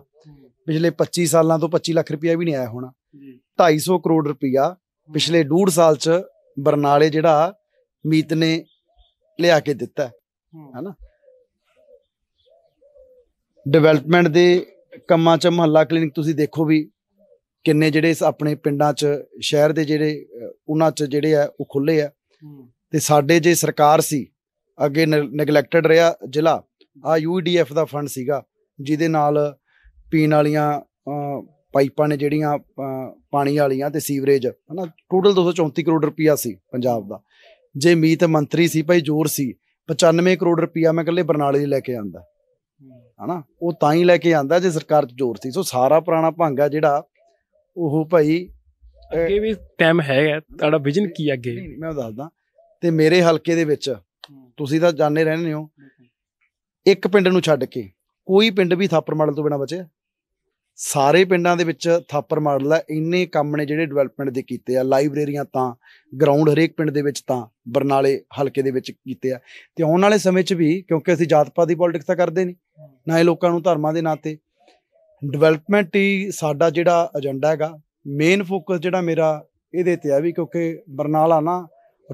ਪਿਛਲੇ 25 ਸਾਲਾਂ ਤੋਂ 25 ਲੱਖ ਰੁਪਇਆ ਵੀ ਨਹੀਂ ਆਇਆ ਹੋਣਾ 250 ਕਰੋੜ ਰੁਪਇਆ ਪਿਛਲੇ 1.5 ਸਾਲ 'ਚ ਬਰਨਾਲੇ ਜਿਹੜਾ ਮੀਤ ਨੇ ਲਿਆ ਕੇ ਦਿੱਤਾ ਹੈਨਾ ਡਿਵੈਲਪਮੈਂਟ ਦੇ ਕੰਮਾਂ 'ਚ ਮਹੱਲਾ ਕਲੀਨਿਕ ਤੁਸੀਂ ਦੇਖੋ ਵੀ ਕਿੰਨੇ ਜਿਹੜੇ ਆਪਣੇ ਪਿੰਡਾਂ 'ਚ ਸ਼ਹਿਰ ਦੇ ਜਿਹੜੇ ਉਹਨਾਂ 'ਚ ਜਿਹੜੇ ਆ ਉਹ ਖੁੱਲੇ ਆ ਤੇ ਸਾਡੇ ਜੇ ਸਰਕਾਰ ਸੀ ਅੱਗੇ ਨੈਗਲੈਕਟਡ ਰਿਹਾ ਜ਼ਿਲ੍ਹਾ ਆ ਯੂਡੀਐਫ e ਦਾ ਫੰਡ ਸੀਗਾ ਜਿਹਦੇ ਨਾਲ ਪੀਣ ਵਾਲੀਆਂ ਪਾਈਪਾਂ ਨੇ ਜਿਹੜੀਆਂ ਪਾਣੀ ਵਾਲੀਆਂ ਤੇ ਸੀਵਰੇਜ ਹਨਾ ਟੋਟਲ 234 ਕਰੋੜ ਰੁਪਇਆ ਸੀ ਪੰਜਾਬ ਦਾ ਜੇ ਮੀਤ ਮੰਤਰੀ ਸੀ ਭਾਈ ਜੋਰ ਸੀ 95 ਕਰੋੜ ਰੁਪਇਆ ਮੈਂ ਇਕੱਲੇ ਬਰਨਾਲੇ ਦੀ ਲੈ ਕੇ ਆਂਦਾ ਹਨਾ ਉਹ ਤਾਂ ਹੀ ਲੈ ਕੇ ਆਂਦਾ ਜੇ ਸਰਕਾਰ 'ਚ ਜੋਰ ਸੀ ਸੋ ਸਾਰਾ ਪੁਰਾਣਾ ਭਾਂਗਾ ਜਿਹੜਾ ਉਹ ਭਾਈ ਅੱਗੇ ਵੀ ਟਾਈਮ ਹੈਗਾ ਤੁਹਾਡਾ ਵਿਜ਼ਨ ਕੀ ਅੱਗੇ ਮੈਂ ਦੱਸਦਾ ਤੇ ਮੇਰੇ ਹਲਕੇ ਦੇ ਵਿੱਚ ਤੁਸੀਂ ਤਾਂ ਜਾਣੇ ਰਹਿੰਦੇ ਹੋ ਇੱਕ ਪਿੰਡ ਨੂੰ ਛੱਡ ਕੇ ਕੋਈ ਪਿੰਡ ਵੀ ਥਾਪਰ ਮਾਡਲ ਤੋਂ ਬਿਨਾ ਬਚਿਆ ਸਾਰੇ ਪਿੰਡਾਂ ਦੇ ਵਿੱਚ ਥਾਪਰ ਮਾਡਲ ਹੈ ਇੰਨੇ ਕੰਮ ਨੇ ਜਿਹੜੇ ਡਿਵੈਲਪਮੈਂਟ ਦੇ ਕੀਤੇ ਆ ਲਾਇਬ੍ਰੇਰੀਆਂ ਤਾਂ ਗਰਾਊਂਡ ਹਰੇਕ ਪਿੰਡ ਦੇ ਵਿੱਚ ਤਾਂ ਬਰਨਾਲੇ ਹਲਕੇ ਦੇ ਵਿੱਚ ਕੀਤੇ ਆ ਤੇ ਆਉਣ ਵਾਲੇ ਸਮੇਂ 'ਚ ਵੀ ਕਿਉਂਕਿ ਅਸੀਂ ਜਾਤ ਪਾਤ ਦੀ ਪੋਲਿਟਿਕਸ ਤਾਂ ਕਰਦੇ ਨਹੀਂ ਨਾ ਇਹ ਲੋਕਾਂ ਨੂੰ ਧਰਮਾਂ ਦੇ ਨਾਂ ਤੇ ਡਿਵੈਲਪਮੈਂਟ ਹੀ ਸਾਡਾ ਜਿਹੜਾ ਏਜੰਡਾ ਹੈਗਾ ਮੇਨ ਫੋਕਸ ਜਿਹੜਾ ਮੇਰਾ ਇਹਦੇ ਤੇ ਆ ਵੀ ਕਿਉਂਕਿ ਬਰਨਾਲਾ ਨਾ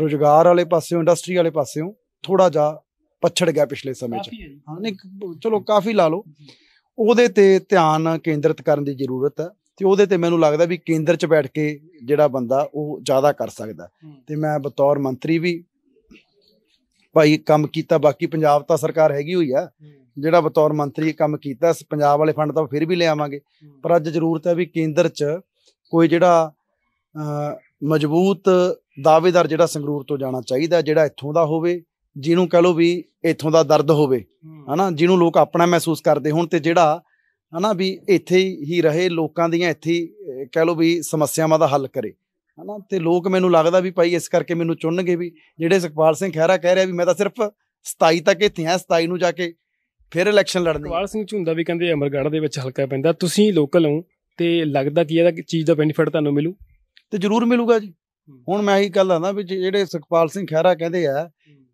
ਰੋਜ਼ਗਾਰ ਵਾਲੇ ਪਾਸਿਓਂ ਇੰਡਸਟਰੀ ਵਾਲੇ ਪਾਸਿਓਂ ਥੋੜਾ ਜਿਹਾ ਪਛੜ ਗਿਆ ਪਿਛਲੇ ਸਮੇਂ 'ਚ ਹਾਂ ਨਹੀਂ ਚਲੋ ਕਾਫੀ ਲਾ ਲਓ ਉਹਦੇ ਤੇ ਧਿਆਨ ਕੇਂਦਰਿਤ ਕਰਨ ਦੀ ਜ਼ਰੂਰਤ ਹੈ ਤੇ ਉਹਦੇ ਤੇ ਮੈਨੂੰ ਲੱਗਦਾ ਵੀ ਕੇਂਦਰ 'ਚ ਬੈਠ ਕੇ ਜਿਹੜਾ ਬੰਦਾ ਉਹ ਜ਼ਿਆਦਾ ਕਰ ਸਕਦਾ ਤੇ ਮੈਂ ਬਤੌਰ ਮੰਤਰੀ ਵੀ ਭਾਈ ਕੰਮ ਕੀਤਾ ਬਾਕੀ ਪੰਜਾਬ ਤਾਂ ਸਰਕਾਰ ਹੈਗੀ ਹੋਈ ਆ ਜਿਹੜਾ ਬਤੌਰ ਮੰਤਰੀ ਕੰਮ ਕੀਤਾ ਪੰਜਾਬ ਵਾਲੇ ਫੰਡ ਤਾਂ ਫਿਰ ਵੀ ਲੈ ਆਵਾਂਗੇ ਪਰ ਅੱਜ ਜ਼ਰੂਰਤ ਹੈ ਵੀ ਕੇਂਦਰ 'ਚ ਕੋਈ ਜਿਹੜਾ ਮਜ਼ਬੂਤ ਦਾਅਵੇਦਾਰ ਜਿਹੜਾ ਸੰਗਰੂਰ ਤੋਂ ਜਾਣਾ ਚਾਹੀਦਾ ਜਿਹੜਾ ਇੱਥੋਂ ਦਾ ਹੋਵੇ ਜਿਹਨੂੰ ਕਹ ਲੋ ਵੀ ਇੱਥੋਂ ਦਾ ਦਰਦ ਹੋਵੇ ਹਨਾ ਜਿਹਨੂੰ ਲੋਕ ਆਪਣਾ ਮਹਿਸੂਸ ਕਰਦੇ ਹੋਣ ਤੇ ਜਿਹੜਾ ਹਨਾ ਵੀ ਇੱਥੇ ਹੀ ਰਹੇ ਲੋਕਾਂ ਦੀਆਂ ਇੱਥੇ ਕਹ ਲੋ ਵੀ ਸਮੱਸਿਆਵਾਂ ਦਾ ਹੱਲ ਕਰੇ ਹਨਾ ਤੇ ਲੋਕ ਮੈਨੂੰ ਲੱਗਦਾ ਵੀ ਭਾਈ ਇਸ ਕਰਕੇ ਮੈਨੂੰ ਚੁਣਨਗੇ ਵੀ ਜਿਹੜੇ ਸੁਖਪਾਲ ਸਿੰਘ ਖਹਿਰਾ ਕਹਿ ਰਿਹਾ ਵੀ ਮੈਂ ਤਾਂ ਸਿਰਫ 27 ਤੱਕ ਇੱਥੇ ਆ 27 ਨੂੰ ਜਾ ਕੇ ਫਿਰ ਇਲੈਕਸ਼ਨ ਲੜਨੀ ਸੁਖਪਾਲ ਸਿੰਘ ਝੁੰਦਾ ਵੀ ਕਹਿੰਦੇ ਅਮਰਗੜ੍ਹ ਦੇ ਵਿੱਚ ਹਲਕਾ ਪੈਂਦਾ ਤੁਸੀਂ ਲੋਕਲ ਹੋ ਤੇ ਲੱਗਦਾ ਕੀ ਇਹਦਾ ਚੀਜ਼ ਦਾ ਬੈਨੀਫਿਟ ਤੁਹਾਨੂੰ ਮਿਲੂ ਤੇ ਜ਼ਰੂਰ ਮਿਲੂਗਾ ਜੀ ਹੁਣ ਮੈਂ ਇਹੀ ਗੱਲ ਆਂਦਾ ਵੀ ਜਿਹੜੇ ਸੁਖਪਾਲ ਸਿੰਘ ਖਹਿਰਾ ਕਹਿੰਦੇ ਆ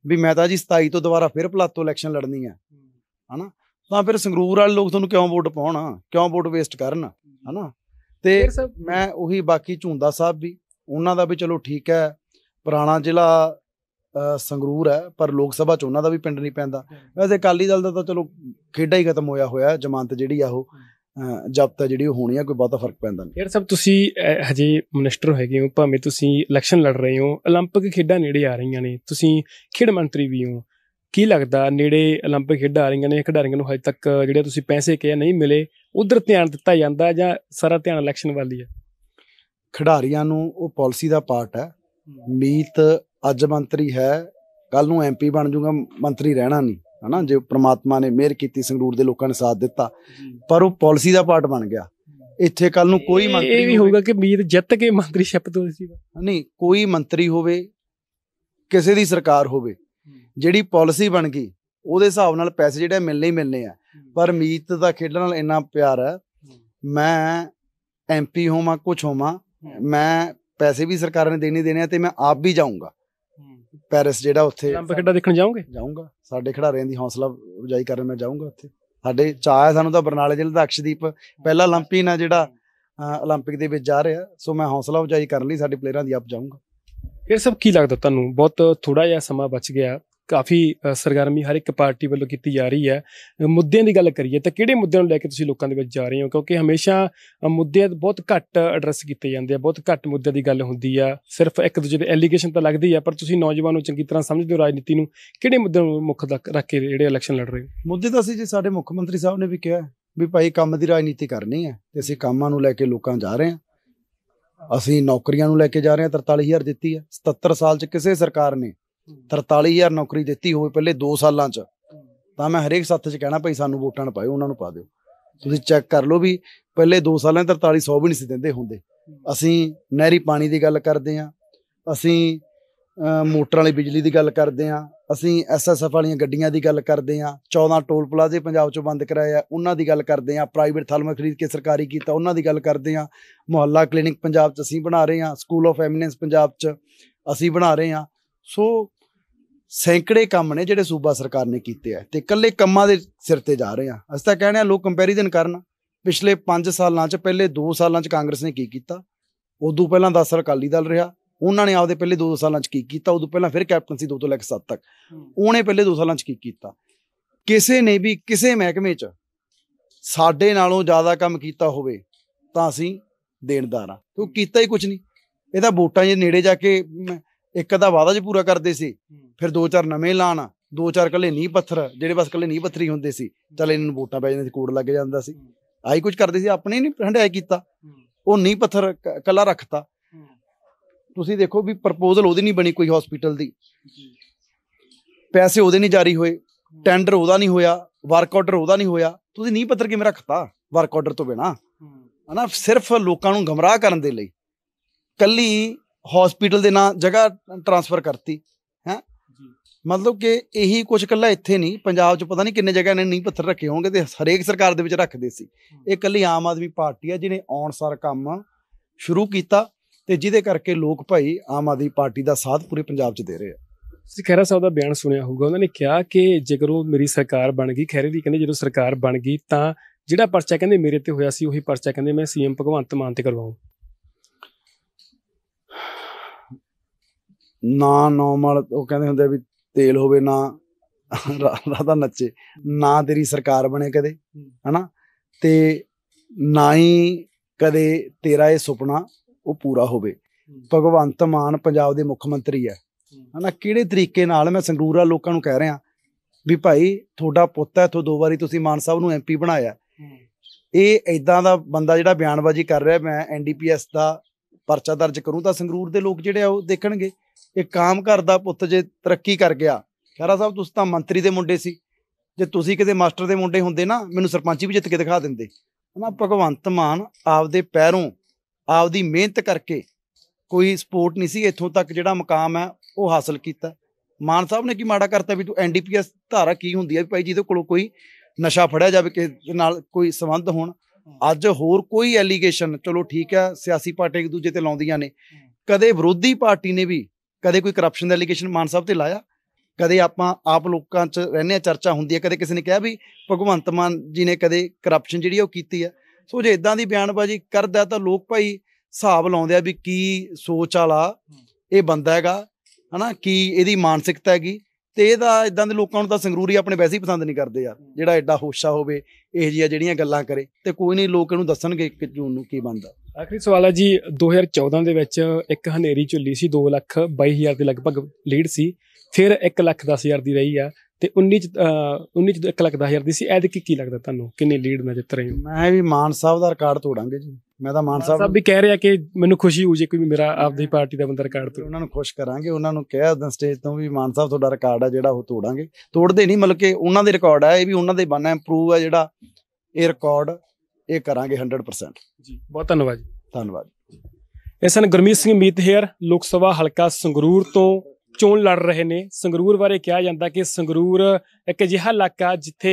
ਵੀ ਮੈਂ ਤਾਂ ਜੀ 27 ਤੋਂ ਦੁਬਾਰਾ ਫਿਰ ਪਲਾਤੋ ਇਲੈਕਸ਼ਨ ਲੜਨੀ ਹੈ ਹਨਾ ਤਾਂ ਫਿਰ ਸੰਗਰੂਰ ਵਾਲੇ ਲੋਕ ਤੁਹਾਨੂੰ ਕਿਉਂ ਵੋਟ ਪਾਉਣਾ ਕਿਉਂ ਵੋਟ ਵੇਸਟ ਕਰਨ ਹਨਾ ਤੇ ਮੈਂ ਉਹੀ ਬਾਕੀ ਝੁੰਦਾ ਸਾਹਿਬ ਵੀ ਉਹਨਾਂ ਦਾ ਵੀ ਚਲੋ ਠੀਕ ਹੈ ਪੁਰਾਣਾ ਜ਼ਿਲ੍ਹਾ ਸੰਗਰੂਰ ਹੈ ਪਰ ਲੋਕ ਸਭਾ ਚ ਉਹਨਾਂ ਦਾ ਵੀ ਪਿੰਡ ਨਹੀਂ ਪੈਂਦਾ ਵੈਸੇ ਅਕਾਲੀ ਦਲ ਦਾ ਤਾਂ ਚਲੋ ਖੇਡਾ ਹੀ ਖਤਮ ਹੋਇਆ ਹੋਇਆ ਜਮਾਨਤ ਜਿਹੜੀ ਆ ਉਹ ਤੱਕ ਜਿਹੜੀ ਹੋਣੀ ਆ ਕੋਈ ਬਹੁਤਾ ਫਰਕ ਪੈਂਦਾ ਨਹੀਂ ਯਾਰ ਸਭ ਤੁਸੀਂ ਹਜੇ ਮਿਨਿਸਟਰ ਹੋਏਗੇ ਹੋ ਭਾਵੇਂ ਤੁਸੀਂ ਇਲੈਕਸ਼ਨ ਲੜ ਰਹੇ ਹੋ 올림픽 ਖੇਡਾਂ ਨੇੜੇ ਆ ਰਹੀਆਂ ਨੇ ਤੁਸੀਂ ਖੇਡ ਮੰਤਰੀ ਵੀ ਹੋ ਕੀ ਲੱਗਦਾ ਨੇੜੇ 올림픽 ਖੇਡਾਂ ਆ ਰਹੀਆਂ ਨੇ ਖਿਡਾਰੀਆਂ ਨੂੰ ਹਜੇ ਤੱਕ ਜਿਹੜੇ ਤੁਸੀਂ ਪੈਸੇ ਕਿਹਾ ਨਹੀਂ ਮਿਲੇ ਉਧਰ ਧਿਆਨ ਦਿੱਤਾ ਜਾਂਦਾ ਜਾਂ ਸਾਰਾ ਧਿਆਨ ਇਲੈਕਸ਼ਨ ਵਾਲੀ ਹੈ ਖਿਡਾਰੀਆਂ ਨੂੰ ਉਹ ਪਾਲਿਸੀ ਦਾ ਪਾਰਟ ਹੈ ਮੀਤ ਅੱਜ ਮੰਤਰੀ ਹੈ ਕੱਲ ਨੂੰ ਐਮਪੀ ਬਣ ਜਾਊਗਾ ਮੰਤਰੀ ਰਹਿਣਾ ਨਹੀਂ ਹਨਾ ਜੇ ਪ੍ਰਮਾਤਮਾ ਨੇ ਮਿਹਰ ਕੀਤੀ ਸੰਗਰੂਰ ਦੇ ਲੋਕਾਂ ਨੇ ਸਾਥ ਦਿੱਤਾ ਪਰ ਉਹ ਪਾਲਿਸੀ ਦਾ ਪਾਰਟ ਬਣ ਗਿਆ ਇੱਥੇ ਕੱਲ ਨੂੰ ਕੋਈ ਮੰਤਰੀ ਇਹ ਵੀ ਹੋਊਗਾ ਕਿ ਮੀਰ ਜਿੱਤ ਕੇ ਮੰਤਰੀ ਸ਼ਪਤ ਤੋਂ ਸੀ ਨਹੀਂ ਕੋਈ ਮੰਤਰੀ ਹੋਵੇ ਕਿਸੇ ਦੀ ਸਰਕਾਰ ਹੋਵੇ ਜਿਹੜੀ ਪਾਲਿਸੀ ਬਣ ਗਈ ਉਹਦੇ ਹਿਸਾਬ ਨਾਲ ਪੈਸੇ ਜਿਹੜੇ ਮਿਲਨੇ ਹੀ ਮਿਲਨੇ ਆ ਪਰ ਮੀਤ ਦਾ ਖੇਡਣ ਨਾਲ ਇੰਨਾ ਪਿਆਰ ਹੈ ਮੈਂ ਐਮਪੀ ਹੋਵਾਂ ਕੁਝ ਹੋਵਾਂ ਮੈਂ ਪੈਸੇ ਵੀ ਸਰਕਾਰ ਨੇ ਦੇਣੇ ਦੇਣੇ ਆ ਤੇ ਮੈਂ ਆਪ ਵੀ ਜਾਊਂਗਾ ਪੈਰਿਸ ਜਿਹੜਾ ਉੱਥੇ ਲੰਬ ਖੇਡਾ ਦੇਖਣ ਜਾਓਗੇ ਜਾਊਂਗਾ ਸਾਡੇ ਖਿਡਾਰੀਆਂ ਦੀ ਹੌਸਲਾ ਉਜਾਈ ਕਰਨ ਮੈਂ ਜਾਊਂਗਾ ਉੱਥੇ ਸਾਡੇ ਚਾਹ ਹੈ ਸਾਨੂੰ ਤਾਂ ਬਰਨਾਲੇ ਜ਼ਿਲ੍ਹੇ ਦਾ ਅਕਸ਼ਦੀਪ ਪਹਿਲਾ 올림픽 ਨਾ ਜਿਹੜਾ 올림픽 ਦੇ ਵਿੱਚ ਜਾ ਰਿਹਾ ਸੋ ਮੈਂ ਹੌਸਲਾ ਉਜਾਈ ਕਰਨ ਲਈ ਸਾਡੇ ਪਲੇਅਰਾਂ ਦੀ ਆਪ ਜਾਊਂਗਾ ਫਿਰ ਸਭ ਕੀ ਲੱਗਦਾ ਤੁਹਾਨੂੰ ਬਹੁਤ ਥੋੜਾ ਜਿਹਾ ਸਮਾਂ ਬਚ ਗਿਆ ਕਾਫੀ ਸਰਗਰਮੀ ਹਰ ਇੱਕ ਪਾਰਟੀ ਵੱਲੋਂ ਕੀਤੀ ਜਾ ਰਹੀ ਹੈ ਮੁੱਦਿਆਂ ਦੀ ਗੱਲ ਕਰੀਏ ਤਾਂ ਕਿਹੜੇ ਮੁੱਦਿਆਂ ਨੂੰ ਲੈ ਕੇ ਤੁਸੀਂ ਲੋਕਾਂ ਦੇ ਵਿੱਚ ਜਾ ਰਹੇ ਹੋ ਕਿਉਂਕਿ ਹਮੇਸ਼ਾ ਮੁੱਦੇ ਬਹੁਤ ਘੱਟ ਐਡਰੈਸ ਕੀਤੇ ਜਾਂਦੇ ਆ ਬਹੁਤ ਘੱਟ ਮੁੱਦਿਆਂ ਦੀ ਗੱਲ ਹੁੰਦੀ ਆ ਸਿਰਫ ਇੱਕ ਦੂਜੇ ਦੇ ਐਲੀਗੇਸ਼ਨ ਤਾਂ ਲੱਗਦੀ ਆ ਪਰ ਤੁਸੀਂ ਨੌਜਵਾਨ ਨੂੰ ਚੰਗੀ ਤਰ੍ਹਾਂ ਸਮਝਦੇ ਹੋ ਰਾਜਨੀਤੀ ਨੂੰ ਕਿਹੜੇ ਮੁੱਦਿਆਂ ਨੂੰ ਮੁੱਖ ਰੱਖ ਕੇ ਜਿਹੜੇ ਇਲੈਕਸ਼ਨ ਲੜ ਰਹੇ ਹੋ ਮੁੱਦੇ ਤਾਂ ਅਸੀਂ ਜੀ ਸਾਡੇ ਮੁੱਖ ਮੰਤਰੀ ਸਾਹਿਬ ਨੇ ਵੀ ਕਿਹਾ ਵੀ ਭਾਈ ਕੰਮ ਦੀ ਰਾਜਨੀਤੀ ਕਰਨੀ ਆ ਤੇ ਅਸੀਂ ਕੰਮਾਂ ਨੂੰ ਲੈ ਕੇ ਲੋਕਾਂ ਜਾ ਰਹੇ ਆ ਅਸੀਂ ਨੌਕਰੀਆਂ ਨੂੰ ਲੈ ਕੇ ਜਾ ਰਹੇ ਆ 43000 ਦਿੱਤੀ ਆ 77 ਸਾਲ 'ਚ ਕਿਸੇ ਸਰਕਾਰ ਨੇ 43000 ਨੌਕਰੀ ਦਿੱਤੀ ਹੋਵੇ ਪਹਿਲੇ 2 ਸਾਲਾਂ 'ਚ ਤਾਂ ਮੈਂ ਹਰੇਕ ਸਾਥੀ 'ਚ ਕਹਿਣਾ ਭਾਈ ਸਾਨੂੰ ਵੋਟਾਂ ਨਾ ਪਾਇਓ ਉਹਨਾਂ ਨੂੰ ਪਾ ਦਿਓ ਤੁਸੀਂ ਚੈੱਕ ਕਰ ਲਓ ਵੀ ਪਹਿਲੇ 2 ਸਾਲਾਂ 4300 ਵੀ ਨਹੀਂ ਸੀ ਦਿੰਦੇ ਹੁੰਦੇ ਅਸੀਂ ਨਹਿਰੀ ਪਾਣੀ ਦੀ ਗੱਲ ਕਰਦੇ ਆਂ ਅਸੀਂ ਮੋਟਰ ਵਾਲੀ ਬਿਜਲੀ ਦੀ ਗੱਲ ਕਰਦੇ ਆਂ ਅਸੀਂ ਐਸਐਸਐਫ ਵਾਲੀਆਂ ਗੱਡੀਆਂ ਦੀ ਗੱਲ ਕਰਦੇ ਆਂ 14 ਟੋਲ ਪਲਾਜ਼ੇ ਪੰਜਾਬ 'ਚੋਂ ਬੰਦ ਕਰਾਏ ਆ ਉਹਨਾਂ ਦੀ ਗੱਲ ਕਰਦੇ ਆਂ ਪ੍ਰਾਈਵੇਟ ਥਲਮ ਖਰੀਦ ਕੇ ਸਰਕਾਰੀ ਕੀਤਾ ਉਹਨਾਂ ਦੀ ਗੱਲ ਕਰਦੇ ਆਂ ਮੁਹੱਲਾ ਕਲੀਨਿਕ ਪੰਜਾਬ 'ਚ ਅਸੀਂ ਬਣਾ ਰਹੇ ਆਂ ਸਕੂਲ ਆਫ ਐਮੀਨੈਂਸ ਪੰਜਾਬ 'ਚ ਅਸੀਂ ਬਣਾ ਰਹੇ ਆਂ ਸੋ ਸੈਂਕੜੇ ਕੰਮ ਨੇ ਜਿਹੜੇ ਸੂਬਾ ਸਰਕਾਰ ਨੇ ਕੀਤੇ ਆ ਤੇ ਇਕੱਲੇ ਕੰਮਾਂ ਦੇ ਸਿਰ ਤੇ ਜਾ ਰਹੇ ਆ ਅਸੀਂ ਤਾਂ ਕਹਿੰਦੇ ਆ ਲੋਕ ਕੰਪੈਰੀਜ਼ਨ ਕਰਨ ਪਿਛਲੇ 5 ਸਾਲਾਂ 'ਚ ਪਹਿਲੇ 2 ਸਾਲਾਂ 'ਚ ਕਾਂਗਰਸ ਨੇ ਕੀ ਕੀਤਾ ਉਦੋਂ ਪਹਿਲਾਂ 10 ਸਾਲ ਅਕਾਲੀ ਦਲ ਰਿਹਾ ਉਹਨਾਂ ਨੇ ਆਪਦੇ ਪਹਿਲੇ 2 ਸਾਲਾਂ 'ਚ ਕੀ ਕੀਤਾ ਉਦੋਂ ਪਹਿਲਾਂ ਫਿਰ ਕੈਪਟਨਸੀ 2 ਤੋਂ ਲੈ ਕੇ 7 ਤੱਕ ਉਹਨੇ ਪਹਿਲੇ 2 ਸਾਲਾਂ 'ਚ ਕੀ ਕੀਤਾ ਕਿਸੇ ਨੇ ਵੀ ਕਿਸੇ ਮਹਿਕਮੇ 'ਚ ਸਾਡੇ ਨਾਲੋਂ ਜ਼ਿਆਦਾ ਕੰਮ ਕੀਤਾ ਹੋਵੇ ਤਾਂ ਅਸੀਂ ਦੇਣਦਾਰ ਆ ਕਿਉਂ ਕੀਤਾ ਹੀ ਕੁਝ ਨਹੀਂ ਇਹਦਾ ਵੋਟਾਂ ਦੇ ਨੇੜੇ ਜਾ ਕੇ ਇੱਕ ਦਾ ਵਾਅਦਾ ਜ ਪੂਰਾ ਕਰਦੇ ਸੀ ਫਿਰ ਦੋ ਚਾਰ ਨਵੇਂ ਲਾਣ ਦੋ ਚਾਰ ਕੱਲੇ ਨਹੀਂ ਪੱਥਰ ਜਿਹੜੇ ਬਸ ਕੱਲੇ ਨਹੀਂ ਪੱਥਰੀ ਹੁੰਦੇ ਸੀ ਚਲ ਇਹਨਾਂ ਨੂੰ ਵੋਟਾਂ ਪੈ ਜਾਂਦੇ ਸੀ ਕੋੜ ਲੱਗ ਜਾਂਦਾ ਸੀ ਆਈ ਕੁਝ ਕਰਦੇ ਸੀ ਆਪਣੇ ਨਹੀਂ ਹੰਡਾਇਆ ਕੀਤਾ ਉਹ ਨਹੀਂ ਪੱਥਰ ਕੱਲਾ ਰੱਖਤਾ ਤੁਸੀਂ ਦੇਖੋ ਵੀ ਪ੍ਰਪੋਜ਼ਲ ਉਹਦੀ ਨਹੀਂ ਬਣੀ ਕੋਈ ਹਸਪੀਟਲ ਦੀ ਪੈਸੇ ਉਹਦੇ ਨਹੀਂ ਜਾਰੀ ਹੋਏ ਟੈਂਡਰ ਉਹਦਾ ਨਹੀਂ ਹੋਇਆ ਵਰਕ ਆਰਡਰ ਉਹਦਾ ਨਹੀਂ ਹੋਇਆ ਤੁਸੀਂ ਨਹੀਂ ਪੱਤਰ ਕਿਵੇਂ ਰੱਖਤਾ ਵਰਕ ਆਰਡਰ ਤੋਂ ਬਿਨਾ ਹਨਾ ਸਿਰਫ ਲੋਕਾਂ ਨੂੰ ਗਮਰਾਹ ਕਰਨ ਦੇ ਲਈ ਕੱਲੀ ਹਸਪੀਟਲ ਦੇ ਨਾਂ ਜਗ੍ਹਾ ਟਰਾਂਸਫਰ ਕਰਤੀ ਹੈ ਮਤਲਬ ਕਿ ਇਹੀ ਕੁਝ ਕੱਲਾ ਇੱਥੇ ਨਹੀਂ ਪੰਜਾਬ 'ਚ ਪਤਾ ਨਹੀਂ ਕਿੰਨੇ ਜਗ੍ਹਾ ਨੇ ਨਹੀਂ ਪੱਥਰ ਰੱਖੇ ਹੋਣਗੇ ਤੇ ਹਰੇਕ ਸਰਕਾਰ ਦੇ ਵਿੱਚ ਰੱਖਦੇ ਸੀ ਇਹ ਕੱਲੀ ਆਮ ਆਦਮੀ ਪਾਰਟੀ ਆ ਜਿਹਨੇ ਸਾਰ ਕੰਮ ਸ਼ੁਰੂ ਕੀਤਾ ਤੇ ਜਿਹਦੇ ਕਰਕੇ ਲੋਕ ਭਾਈ ਆਮ ਆਦਮੀ ਪਾਰਟੀ ਦਾ ਸਾਥ ਪੂਰੇ ਪੰਜਾਬ 'ਚ ਦੇ ਰਹੇ ਆ ਤੁਸੀਂ ਖੈਰਾ ਸਾਹਿਬ ਦਾ ਬਿਆਨ ਸੁਣਿਆ ਹੋਊਗਾ ਉਹਨਾਂ ਨੇ ਕਿਹਾ ਕਿ ਜੇਕਰ ਉਹ ਮੇਰੀ ਸਰਕਾਰ ਬਣ ਗਈ ਖੈਰੇ ਵੀ ਕਹਿੰਦੇ ਜਦੋਂ ਸਰਕਾਰ ਬਣ ਗਈ ਤਾਂ ਜਿਹੜਾ ਪਰਚਾ ਕਹਿੰਦੇ ਮੇਰੇ ਤੇ ਹੋਇਆ ਸੀ ਉਹੀ ਪਰਚਾ ਕਹਿੰਦੇ ਮੈਂ ਸੀਐਮ ਭਗਵੰਤ ਮਾਨ ਤੇ ਕਰਵਾਉਂ ਨਾ ਨਾਰਮਲ ਉਹ ਕਹਿੰਦੇ ਹੁੰਦੇ ਵੀ ਤੇਲ ਹੋਵੇ ਨਾ ਰਾਦਾ ਨੱਚੇ ਨਾ ਤੇਰੀ ਸਰਕਾਰ ਬਣੇ ਕਦੇ ਹਨਾ ਤੇ ਨਾ ਹੀ ਕਦੇ ਤੇਰਾ ਇਹ ਸੁਪਨਾ ਉਹ ਪੂਰਾ ਹੋਵੇ ਭਗਵੰਤ ਮਾਨ ਪੰਜਾਬ ਦੇ ਮੁੱਖ ਮੰਤਰੀ ਹੈ ਹਨਾ ਕਿਹੜੇ ਤਰੀਕੇ ਨਾਲ ਮੈਂ ਸੰਗਰੂਰਾ ਲੋਕਾਂ ਨੂੰ ਕਹਿ ਰਿਹਾ ਵੀ ਭਾਈ ਤੁਹਾਡਾ ਪੁੱਤ ਹੈ ਤੋਂ ਦੋ ਵਾਰੀ ਤੁਸੀਂ ਮਾਨ ਸਾਹਿਬ ਨੂੰ ਐਮਪੀ ਬਣਾਇਆ ਇਹ ਇਦਾਂ ਦਾ ਬੰਦਾ ਜਿਹੜਾ ਬਿਆਨਬਾਜ਼ੀ ਕਰ ਰਿਹਾ ਮੈਂ ਐਨਡੀਪੀਐਸ ਦਾ ਪਰਚਾ ਦਰਜ ਕਰੂੰ ਤਾਂ ਸੰਗਰੂਰ ਦੇ ਲੋਕ ਜਿਹੜੇ ਆ ਉਹ ਦੇਖਣਗੇ ਇਹ ਕਾਮ ਘਰ ਦਾ ਪੁੱਤ ਜੇ ਤਰੱਕੀ ਕਰ ਗਿਆ ਖਹਿਰਾ ਸਾਹਿਬ ਤੁਸੀਂ ਤਾਂ ਮੰਤਰੀ ਦੇ ਮੁੰਡੇ ਸੀ ਜੇ ਤੁਸੀਂ ਕਿਤੇ ਮਾਸਟਰ ਦੇ ਮੁੰਡੇ ਹੁੰਦੇ ਨਾ ਮੈਨੂੰ ਸਰਪੰਚੀ ਵੀ ਜਿੱਤ ਕੇ ਦਿਖਾ ਦਿੰਦੇ ਹਨਾ ਭਗਵੰਤ ਮਾਨ ਆਪਦੇ ਪੈਰੋਂ ਆਪਦੀ ਮਿਹਨਤ ਕਰਕੇ ਕੋਈ ਸਪੋਰਟ ਨਹੀਂ ਸੀ ਇੱਥੋਂ ਤੱਕ ਜਿਹੜਾ ਮੁਕਾਮ ਹੈ ਉਹ ਹਾਸਲ ਕੀਤਾ ਮਾਨ ਸਾਹਿਬ ਨੇ ਕੀ ਮਾੜਾ ਕਰਤਾ ਵੀ ਤੂੰ ਐਨਡੀਪੀਐਸ ਧਾਰਾ ਕੀ ਹੁੰਦੀ ਹੈ ਵੀ ਭਾਈ ਜਿਹਦੇ ਕੋਲੋਂ ਕੋਈ ਨਸ਼ਾ ਫੜਿਆ ਜਾਵੇ ਕਿ ਨਾਲ ਕੋਈ ਸੰਬੰਧ ਹੋਣ ਅੱਜ ਹੋਰ ਕੋਈ ਐਲੀਗੇਸ਼ਨ ਚਲੋ ਠੀਕ ਹੈ ਸਿਆਸੀ ਪਾਰਟੀਆਂ ਇੱਕ ਦੂਜੇ ਤੇ ਲਾਉਂਦੀਆਂ ਨੇ ਕਦੇ ਵਿਰੋਧੀ ਪਾਰਟੀ ਨੇ ਵੀ ਕਦੇ ਕੋਈ ਕਰਪਸ਼ਨ ਦਾ ਐਲੀਗੇਸ਼ਨ ਮਾਨ ਸਾਹਿਬ ਤੇ ਲਾਇਆ ਕਦੇ ਆਪਾਂ ਆਪ ਲੋਕਾਂ 'ਚ ਰਹਿੰਦੇ ਆ ਚਰਚਾ ਹੁੰਦੀ ਹੈ ਕਦੇ ਕਿਸੇ ਨੇ ਕਿਹਾ ਵੀ ਭਗਵੰਤ ਮਾਨ ਜੀ ਨੇ ਕਦੇ ਕਰਪਸ਼ਨ ਜਿਹੜੀ ਉਹ ਕੀਤੀ ਹੈ ਸੋ ਜੇ ਇਦਾਂ ਦੀ ਬਿਆਨਬਾਜ਼ੀ ਕਰਦਾ ਤਾਂ ਲੋਕ ਭਾਈ ਹਿਸਾਬ ਲਾਉਂਦੇ ਆ ਵੀ ਕੀ ਸੋਚ ਵਾਲਾ ਇਹ ਬੰਦਾ ਹੈਗਾ ਹਨਾ ਕੀ ਇਹਦੀ ਮਾਨਸਿਕਤਾ ਹੈਗੀ ਤੇ ਇਹਦਾ ਇਦਾਂ ਦੇ ਲੋਕਾਂ ਨੂੰ ਤਾਂ ਸੰਗਰੂਰੀ ਆਪਣੇ ਵੈਸੇ ਹੀ ਪਸੰਦ ਨਹੀਂ ਕਰਦੇ ਯਾਰ ਜਿਹੜਾ ਐਡਾ ਹੋਸ਼ਾ ਹੋਵੇ ਇਹ ਜਿਹੀਆਂ ਜਿਹੜੀਆਂ ਗੱਲਾਂ ਕਰੇ ਤੇ ਕੋਈ ਨਹੀਂ ਲੋਕ ਇਹਨੂੰ ਦੱਸਣਗੇ ਕਿ ਜੂਨ ਨੂੰ ਕੀ ਬਣਦਾ ਆਖਰੀ ਸਵਾਲ ਹੈ ਜੀ 2014 ਦੇ ਵਿੱਚ ਇੱਕ ਹਨੇਰੀ ਝੁੱਲੀ ਸੀ 2 ਲੱਖ 22000 ਦੇ ਲਗਭਗ ਲੀਡ ਸੀ ਫਿਰ 1 ਲੱਖ 10000 ਦੀ ਰਹੀ ਆ ਤੇ 19 ਚ 19 ਚ 1 ਲੱਖ 10000 ਦੀ ਸੀ ਐਦ ਕੀ ਕੀ ਲੱਗਦਾ ਤੁਹਾਨੂੰ ਕਿੰਨੇ ਲੀਡ ਨਾਲ ਜਿੱਤ ਰਹੇ ਹੋ ਮੈਂ ਵੀ ਮਾਨ ਸਾਹਿਬ ਦਾ ਰਿਕਾਰਡ ਤੋੜਾਂਗੇ ਜੀ ਮੈਂ ਤਾਂ ਮਾਨ ਸਾਹਿਬ ਵੀ ਕਹਿ ਰਿਹਾ ਕਿ ਮੈਨੂੰ ਖੁਸ਼ੀ ਹੋ ਜੇ ਕੋਈ ਮੇਰਾ ਆਪਦੀ ਪਾਰਟੀ ਦਾ ਬੰਦਾ ਰਿਕਾਰਡ ਤੋੜ ਉਹਨਾਂ ਨੂੰ ਖੁਸ਼ ਕਰਾਂਗੇ ਉਹਨਾਂ ਨੂੰ ਕਿਹਾ ਉਦੋਂ ਸਟੇਜ ਤੋਂ ਵੀ ਮਾਨ ਸਾਹਿਬ ਤੁਹਾਡਾ ਰਿਕਾਰਡ ਆ ਜਿਹੜਾ ਉਹ ਤੋੜਾਂਗੇ ਤੋੜਦੇ ਨਹੀਂ ਮਤਲਬ ਕਿ ਉਹਨਾਂ ਦੇ ਰਿਕਾਰਡ ਆ ਇਹ ਵੀ ਉਹਨਾਂ ਦੇ ਬਣਾ ਇੰਪਰੂਵ ਆ ਜਿਹੜਾ ਇਹ ਰਿਕਾਰਡ ਇਹ ਕਰਾਂਗੇ 100% ਜੀ ਬਹੁਤ ਧੰਨਵਾਦ ਜੀ ਧੰਨਵਾਦ ਇਸਨ ਗੁਰਮੀਤ ਸਿੰਘ ਮੀਤ ਹੇਅਰ ਲੋਕ ਸਭਾ ਹਲਕਾ ਸੰਗਰੂਰ ਤੋਂ ਚੋਣ ਲੜ ਰਹੇ ਨੇ ਸੰਗਰੂਰ ਬਾਰੇ ਕਿਹਾ ਜਾਂਦਾ ਕਿ ਸੰਗਰੂਰ ਇੱਕ ਅਜਿਹਾ ਇਲਾਕਾ ਜਿੱਥੇ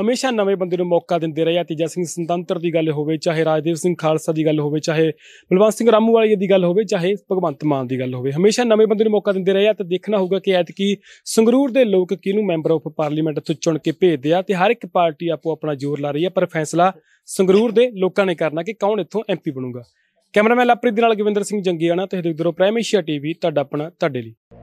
ਹਮੇਸ਼ਾ ਨਵੇਂ ਬੰਦੇ ਨੂੰ ਮੌਕਾ ਦਿੰਦੇ ਰਹੇ ਆ ਤੀਜਾ ਸਿੰਘ ਸੰਤੰਤਰ ਦੀ ਗੱਲ ਹੋਵੇ ਚਾਹੇ ਰਾਜਦੇਵ ਸਿੰਘ ਖਾਲਸਾ ਦੀ ਗੱਲ ਹੋਵੇ ਚਾਹੇ ਬਲਵੰਤ ਸਿੰਘ ਰਾਮੂ ਵਾਲੀ ਦੀ ਗੱਲ ਹੋਵੇ ਚਾਹੇ ਭਗਵੰਤ ਮਾਨ ਦੀ ਗੱਲ ਹੋਵੇ ਹਮੇਸ਼ਾ ਨਵੇਂ ਬੰਦੇ ਨੂੰ ਮੌਕਾ ਦਿੰਦੇ ਰਹੇ ਆ ਤੇ ਦੇਖਣਾ ਹੋਊਗਾ ਕਿ ਐਤਕੀ ਸੰਗਰੂਰ ਦੇ ਲੋਕ ਕਿਹਨੂੰ ਮੈਂਬਰ ਆਫ ਪਾਰਲੀਮੈਂਟ ਤੋਂ ਚੁਣ ਕੇ ਭੇਜਦੇ ਆ ਤੇ ਹਰ ਇੱਕ ਪਾਰਟੀ ਆਪੋ ਆਪਣਾ ਜ਼ੋਰ ਲਾ ਰਹੀ ਆ ਪਰ ਫੈਸਲਾ ਸੰਗਰੂਰ ਦੇ ਲੋਕਾਂ ਨੇ ਕਰਨਾ ਕਿ ਕੌਣ ਇੱਥੋਂ ਐਮਪੀ ਬਣੂਗਾ ਕੈਮਰਾਮੈਨ ਲਾਪਰੀ ਦੇ ਨਾਲ ਗਵਿੰਦਰ ਸਿੰਘ ਜੰਗੀਆਣਾ ਤੇ ਹਰਿੰਦਰੋ ਪ੍ਰਾਈਮ ਏਸ਼ੀਆ ਟੀਵੀ ਤੁਹਾਡਾ ਆਪਣਾ ਤੁਹਾਡੇ ਲਈ